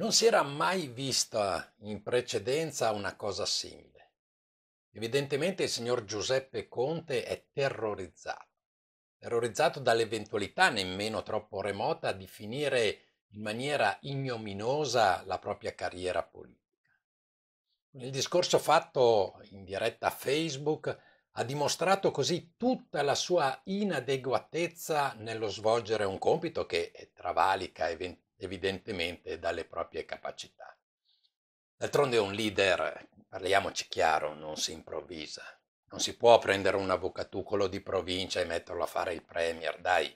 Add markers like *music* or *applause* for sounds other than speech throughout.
Non si era mai vista in precedenza una cosa simile. Evidentemente il signor Giuseppe Conte è terrorizzato, terrorizzato dall'eventualità nemmeno troppo remota di finire in maniera ignominosa la propria carriera politica. Il discorso fatto in diretta a Facebook ha dimostrato così tutta la sua inadeguatezza nello svolgere un compito che eh, travalica evidentemente dalle proprie capacità. D'altronde un leader, parliamoci chiaro, non si improvvisa. Non si può prendere un avvocatucolo di provincia e metterlo a fare il premier, dai.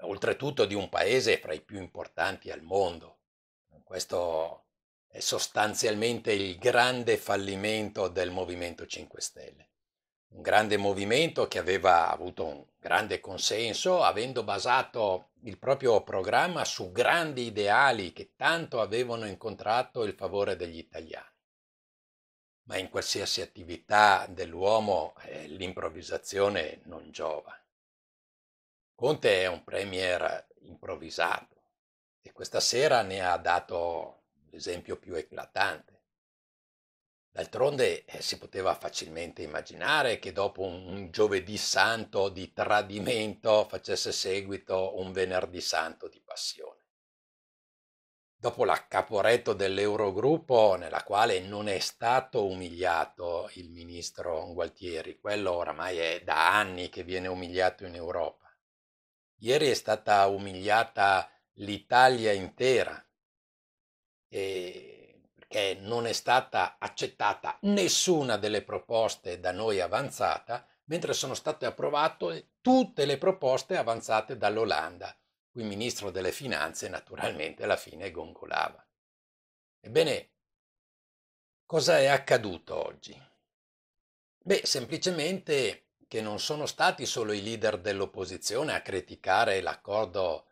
Oltretutto di un paese fra i più importanti al mondo. Questo è sostanzialmente il grande fallimento del Movimento 5 Stelle. Un grande movimento che aveva avuto un grande consenso, avendo basato il proprio programma su grandi ideali che tanto avevano incontrato il favore degli italiani. Ma in qualsiasi attività dell'uomo eh, l'improvvisazione non giova. Conte è un premier improvvisato e questa sera ne ha dato l'esempio più eclatante. D'altronde eh, si poteva facilmente immaginare che dopo un, un, giovedì santo di tradimento facesse seguito un venerdì santo di passione. Dopo la l'accaporetto dell'Eurogruppo, nella quale non è stato umiliato il ministro Gualtieri, quello oramai è da anni che viene umiliato in Europa. Ieri è stata umiliata l'Italia intera. E perché non è stata accettata nessuna delle proposte da noi avanzata, mentre sono state approvate tutte le proposte avanzate dall'Olanda, cui ministro delle finanze naturalmente alla fine gongolava. Ebbene, cosa è accaduto oggi? Beh, semplicemente che non sono stati solo i leader dell'opposizione a criticare l'accordo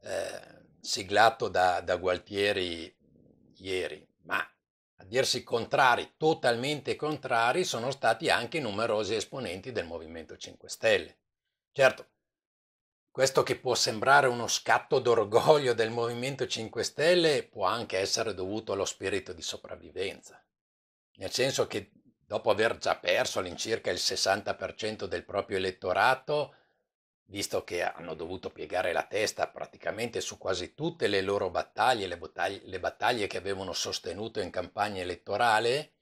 eh, siglato da, da Gualtieri ieri, ma a dirsi contrari, totalmente contrari, sono stati anche numerosi esponenti del Movimento 5 Stelle. Certo, questo che può sembrare uno scatto d'orgoglio del Movimento 5 Stelle può anche essere dovuto allo spirito di sopravvivenza, nel senso che dopo aver già perso all'incirca il 60% del proprio elettorato, visto che hanno dovuto piegare la testa praticamente su quasi tutte le loro battaglie, le battaglie, le battaglie che avevano sostenuto in campagna elettorale,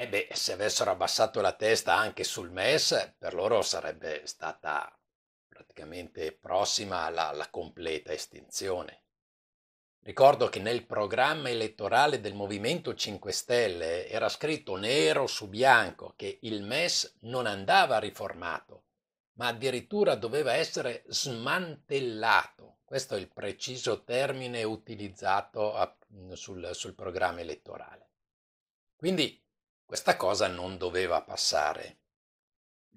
e eh beh, se avessero abbassato la testa anche sul MES, per loro sarebbe stata praticamente prossima alla, alla completa estinzione. Ricordo che nel programma elettorale del Movimento 5 Stelle era scritto nero su bianco che il MES non andava riformato ma addirittura doveva essere smantellato. Questo è il preciso termine utilizzato a, sul, sul programma elettorale. Quindi questa cosa non doveva passare.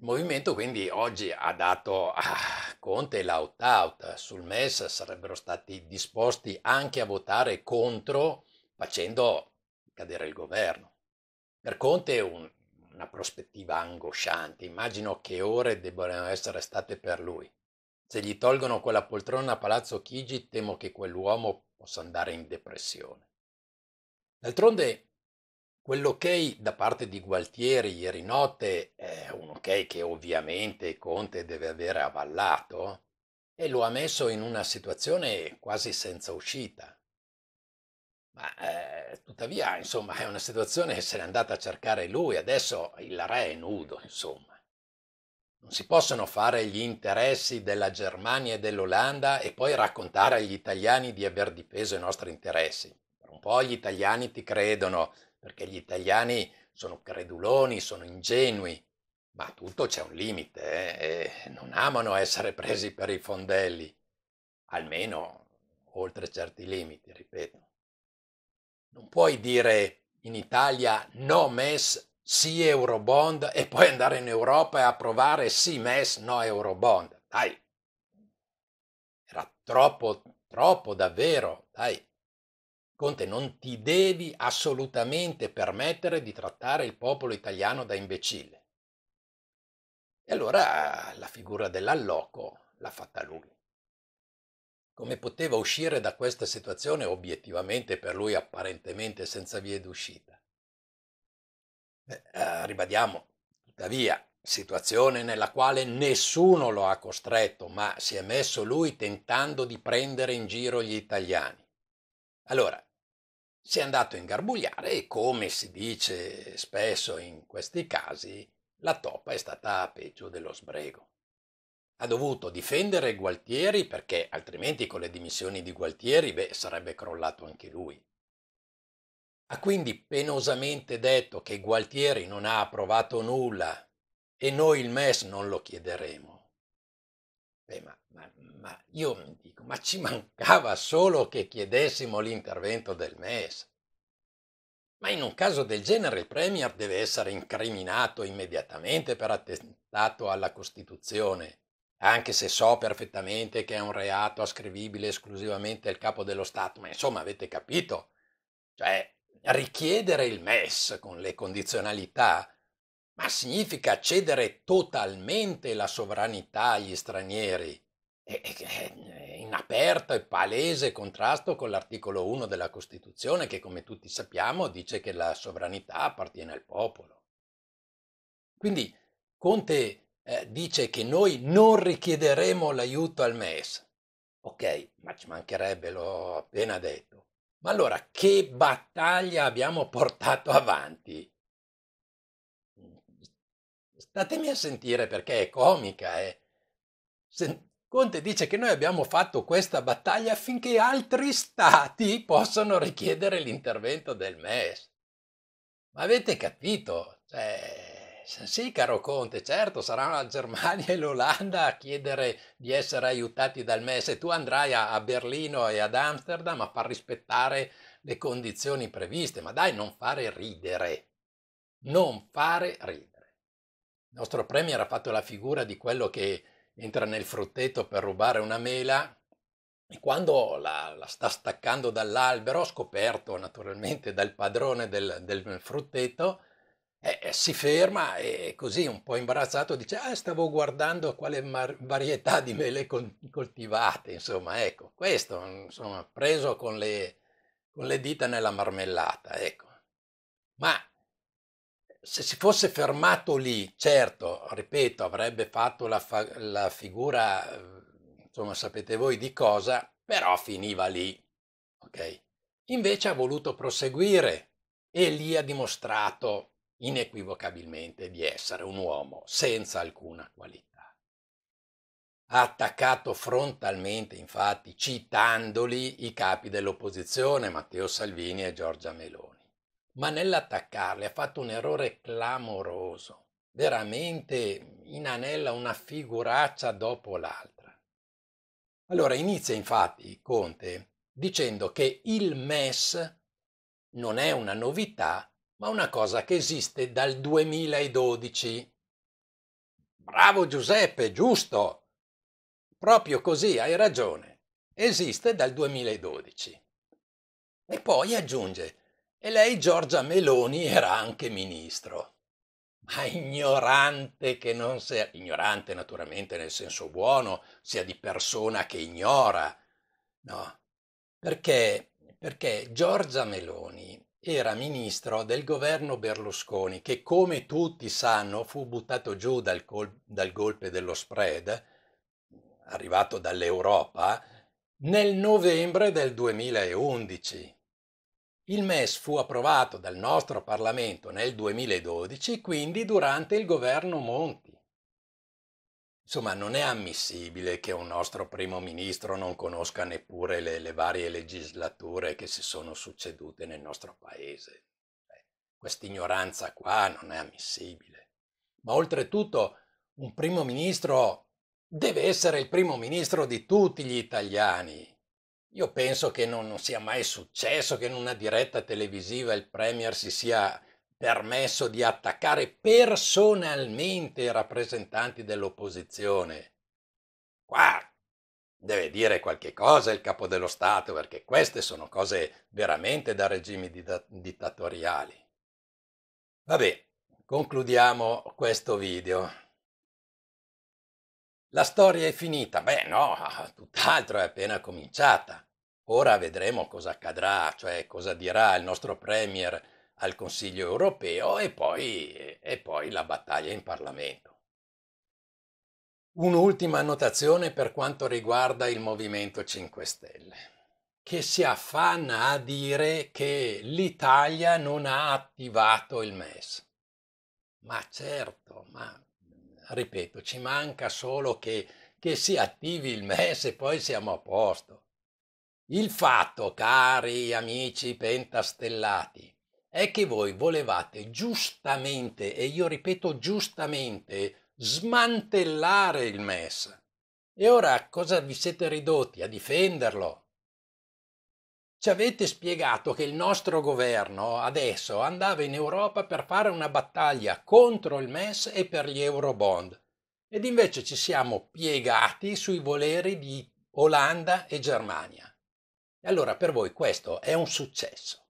Il movimento quindi oggi ha dato a ah, Conte l'out-out, sul MES sarebbero stati disposti anche a votare contro facendo cadere il governo. Per Conte un, una prospettiva angosciante. Immagino che ore debbano essere state per lui. Se gli tolgono quella poltrona a Palazzo Chigi, temo che quell'uomo possa andare in depressione. D'altronde, quell'ok da parte di Gualtieri ieri notte è un ok che ovviamente Conte deve avere avallato e lo ha messo in una situazione quasi senza uscita. Ma eh, tuttavia, insomma, è una situazione che se n'è andata a cercare lui, adesso il re è nudo, insomma. Non si possono fare gli interessi della Germania e dell'Olanda e poi raccontare agli italiani di aver difeso i nostri interessi. Per un po' gli italiani ti credono, perché gli italiani sono creduloni, sono ingenui, ma tutto c'è un limite, eh? e non amano essere presi per i fondelli, almeno oltre certi limiti, ripeto. Non puoi dire in Italia no MES, sì Eurobond e poi andare in Europa e approvare sì MES, no Eurobond. Dai, era troppo, troppo davvero, dai. Conte, non ti devi assolutamente permettere di trattare il popolo italiano da imbecille. E allora la figura dell'alloco l'ha fatta lui. Come poteva uscire da questa situazione obiettivamente per lui apparentemente senza via d'uscita? Beh, eh, ribadiamo, tuttavia, situazione nella quale nessuno lo ha costretto, ma si è messo lui tentando di prendere in giro gli italiani. Allora, si è andato a ingarbugliare e come si dice spesso in questi casi, la toppa è stata peggio dello sbrego ha dovuto difendere Gualtieri perché altrimenti con le dimissioni di Gualtieri beh, sarebbe crollato anche lui. Ha quindi penosamente detto che Gualtieri non ha approvato nulla e noi il MES non lo chiederemo. Beh, ma, ma, ma io mi dico, ma ci mancava solo che chiedessimo l'intervento del MES. Ma in un caso del genere il Premier deve essere incriminato immediatamente per attentato alla Costituzione anche se so perfettamente che è un reato ascrivibile esclusivamente al capo dello Stato, ma insomma avete capito? Cioè, richiedere il MES con le condizionalità, ma significa cedere totalmente la sovranità agli stranieri, in aperto e palese contrasto con l'articolo 1 della Costituzione che, come tutti sappiamo, dice che la sovranità appartiene al popolo. Quindi Conte eh, dice che noi non richiederemo l'aiuto al MES. Ok, ma ci mancherebbe, l'ho appena detto. Ma allora che battaglia abbiamo *laughs* portato avanti? Statemi a sentire perché è comica. Eh. Conte dice che noi abbiamo fatto questa battaglia affinché altri stati *laughs* possano richiedere l'intervento del MES. Ma avete capito? Cioè, sì, caro Conte, certo, saranno la Germania e l'Olanda a chiedere di essere aiutati dal MES e tu andrai a, a Berlino e ad Amsterdam a far rispettare le condizioni previste. Ma dai, non fare ridere. Non fare ridere. Il nostro Premier ha fatto la figura di quello che entra nel frutteto per rubare una mela e quando la, la, sta staccando dall'albero, scoperto naturalmente dal padrone del, del frutteto, eh, si ferma e così un po' imbarazzato dice ah, stavo guardando quale mar- varietà di mele col- coltivate, insomma, ecco, questo, mm, insomma, preso con le, con le dita nella marmellata, ecco. Ma se si fosse fermato lì, certo, ripeto, avrebbe fatto la, fa- la figura, eh, insomma, sapete voi di cosa, però finiva lì, ok? Invece ha voluto proseguire e lì ha dimostrato inequivocabilmente di essere un uomo senza alcuna qualità. Ha attaccato frontalmente, infatti, citandoli i capi dell'opposizione, Matteo Salvini e Giorgia Meloni. Ma nell'attaccarli ha fatto un errore clamoroso, veramente inanella una figuraccia dopo l'altra. Allora inizia infatti Conte dicendo che il MES non è una novità ma una cosa che esiste dal 2012. Bravo Giuseppe, giusto! Proprio così, hai ragione. Esiste dal 2012. E poi aggiunge, e lei Giorgia Meloni era anche ministro. Ma ignorante che non sia, ignorante naturalmente nel senso buono, sia di persona che ignora, no? Perché, perché Giorgia Meloni era ministro del governo Berlusconi che, come tutti sanno, fu buttato giù dal, col- dal golpe dello spread, arrivato dall'Europa, nel novembre del 2011. Il MES fu approvato dal nostro Parlamento nel 2012, quindi durante il governo Monti. Insomma, non è ammissibile che un nostro primo ministro non conosca neppure le, le varie legislature che si sono succedute nel nostro paese. Eh, questa ignoranza qua non è ammissibile. Ma oltretutto un primo ministro deve essere il primo ministro di tutti gli italiani. Io penso che non, non sia mai successo che in una diretta televisiva il Premier si sia permesso di attaccare personalmente i rappresentanti dell'opposizione. Qua deve dire qualche cosa il capo dello Stato, perché queste sono cose veramente da regimi dita- dittatoriali. Vabbè, concludiamo questo video. La storia è finita? Beh no, *laughs* tutt'altro è appena cominciata. Ora vedremo cosa accadrà, cioè cosa dirà il nostro premier al Consiglio europeo e poi, e poi la battaglia in Parlamento. Un'ultima annotazione per quanto riguarda il Movimento 5 Stelle, che si affanna a dire che l'Italia non ha attivato il MES. Ma certo, ma ripeto, ci manca solo che, che si attivi il MES e poi siamo a posto. Il fatto, cari amici pentastellati, è che voi volevate giustamente, e io ripeto giustamente, smantellare il MES. E ora cosa vi siete ridotti a difenderlo? Ci avete spiegato che il nostro governo adesso andava in Europa per fare una battaglia contro il MES e per gli eurobond ed invece ci siamo piegati sui voleri di Olanda e Germania. E allora per voi questo è un successo.